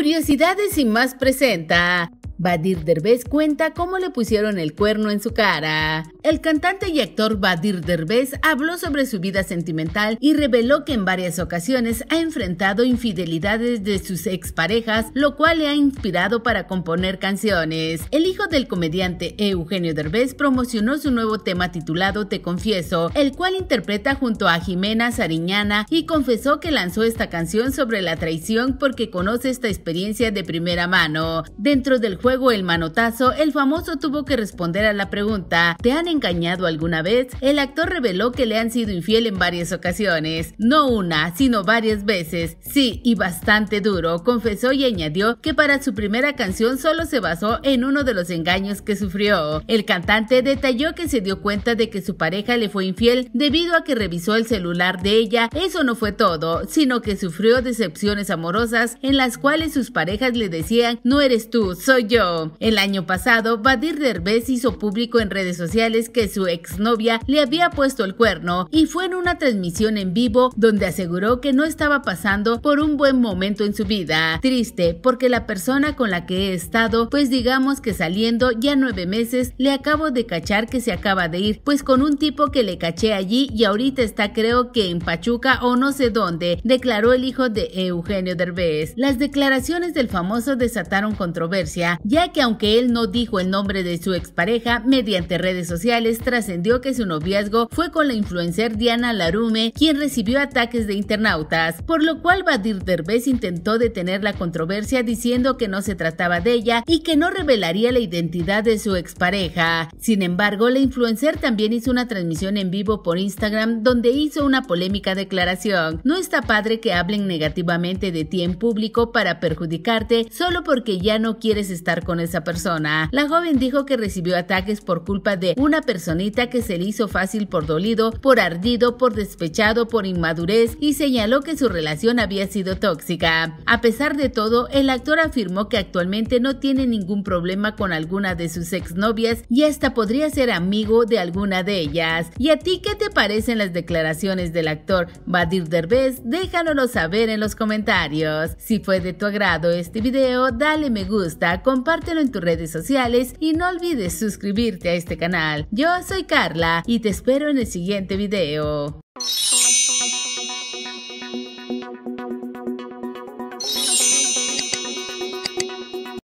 Curiosidades y más presenta Badir Derbez cuenta cómo le pusieron el cuerno en su cara. El cantante y actor Badir Derbez habló sobre su vida sentimental y reveló que en varias ocasiones ha enfrentado infidelidades de sus exparejas, lo cual le ha inspirado para componer canciones. El hijo del comediante Eugenio Derbez promocionó su nuevo tema titulado Te Confieso, el cual interpreta junto a Jimena Sariñana y confesó que lanzó esta canción sobre la traición porque conoce esta experiencia de primera mano. Dentro del juego Luego el manotazo, el famoso tuvo que responder a la pregunta, ¿te han engañado alguna vez? El actor reveló que le han sido infiel en varias ocasiones, no una, sino varias veces, sí, y bastante duro, confesó y añadió que para su primera canción solo se basó en uno de los engaños que sufrió. El cantante detalló que se dio cuenta de que su pareja le fue infiel debido a que revisó el celular de ella, eso no fue todo, sino que sufrió decepciones amorosas en las cuales sus parejas le decían, no eres tú, soy yo. El año pasado, Badir Derbez hizo público en redes sociales que su exnovia le había puesto el cuerno y fue en una transmisión en vivo donde aseguró que no estaba pasando por un buen momento en su vida. Triste porque la persona con la que he estado, pues digamos que saliendo ya nueve meses, le acabo de cachar que se acaba de ir, pues con un tipo que le caché allí y ahorita está creo que en Pachuca o no sé dónde, declaró el hijo de Eugenio Derbez. Las declaraciones del famoso desataron controversia, ya que aunque él no dijo el nombre de su expareja, mediante redes sociales trascendió que su noviazgo fue con la influencer Diana Larume, quien recibió ataques de internautas, por lo cual Badir Derbez intentó detener la controversia diciendo que no se trataba de ella y que no revelaría la identidad de su expareja. Sin embargo, la influencer también hizo una transmisión en vivo por Instagram donde hizo una polémica declaración. No está padre que hablen negativamente de ti en público para perjudicarte solo porque ya no quieres estar con esa persona. La joven dijo que recibió ataques por culpa de una personita que se le hizo fácil por dolido, por ardido, por despechado, por inmadurez y señaló que su relación había sido tóxica. A pesar de todo, el actor afirmó que actualmente no tiene ningún problema con alguna de sus exnovias y hasta podría ser amigo de alguna de ellas. ¿Y a ti qué te parecen las declaraciones del actor Badir Derbez? Déjanoslo saber en los comentarios. Si fue de tu agrado este video, dale me gusta, compártelo en tus redes sociales y no olvides suscribirte a este canal. Yo soy Carla y te espero en el siguiente video.